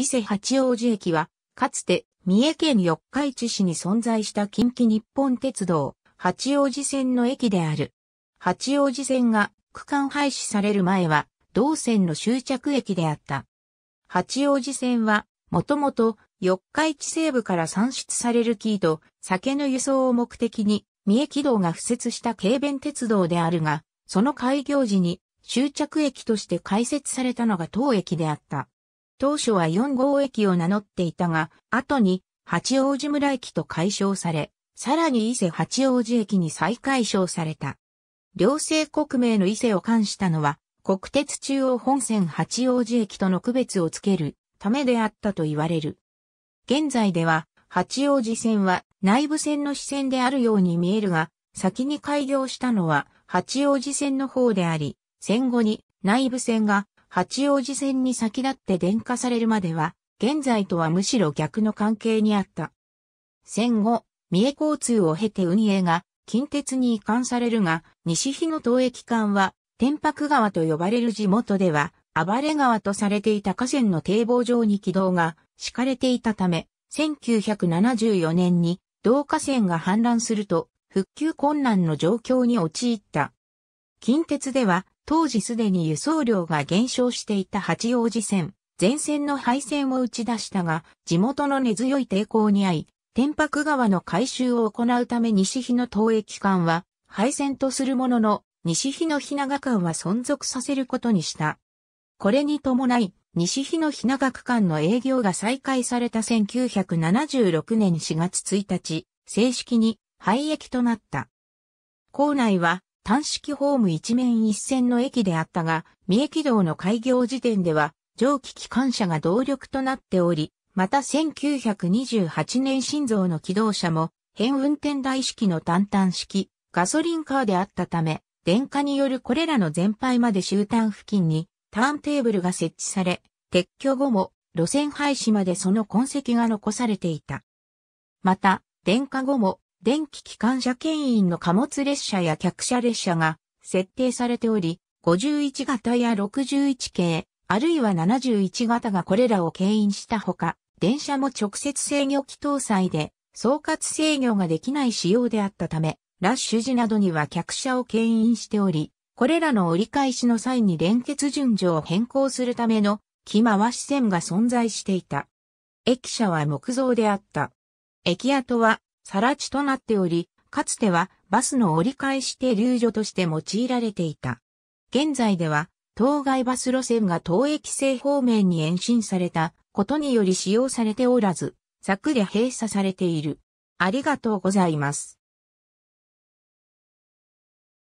伊勢八王子駅は、かつて三重県四日市市に存在した近畿日本鉄道、八王子線の駅である。八王子線が区間廃止される前は、同線の終着駅であった。八王子線は、もともと四日市西部から産出される木と酒の輸送を目的に三重軌道が敷設した軽便鉄道であるが、その開業時に終着駅として開設されたのが当駅であった。当初は4号駅を名乗っていたが、後に八王子村駅と解消され、さらに伊勢八王子駅に再解消された。両政国名の伊勢を冠したのは、国鉄中央本線八王子駅との区別をつけるためであったと言われる。現在では、八王子線は内部線の支線であるように見えるが、先に開業したのは八王子線の方であり、戦後に内部線が八王子線に先立って電化されるまでは、現在とはむしろ逆の関係にあった。戦後、三重交通を経て運営が近鉄に移管されるが、西日野東駅間は、天白川と呼ばれる地元では、暴れ川とされていた河川の堤防上に軌道が敷かれていたため、1974年に同河川が氾濫すると、復旧困難の状況に陥った。近鉄では、当時すでに輸送量が減少していた八王子線、前線の廃線を打ち出したが、地元の根強い抵抗に遭い、天白川の改修を行うため西日の東駅間は廃線とするものの、西日の日長間は存続させることにした。これに伴い、西日の日長区間の営業が再開された1976年4月1日、正式に廃駅となった。校内は単式ホーム一面一線の駅であったが、三重軌道の開業時点では、蒸気機関車が動力となっており、また1928年新造の機動車も、変運転台式の単単式、ガソリンカーであったため、電化によるこれらの全廃まで終端付近に、ターンテーブルが設置され、撤去後も、路線廃止までその痕跡が残されていた。また、電化後も、電気機関車牽引の貨物列車や客車列車が設定されており、51型や61系、あるいは71型がこれらを牽引したほか、電車も直接制御機搭載で、総括制御ができない仕様であったため、ラッシュ時などには客車を牽引しており、これらの折り返しの際に連結順序を変更するための気回し線が存在していた。駅舎は木造であった。駅跡は更地となっており、かつてはバスの折り返し停留所として用いられていた。現在では、当該バス路線が東駅西方面に延伸されたことにより使用されておらず、柵で閉鎖されている。ありがとうございます。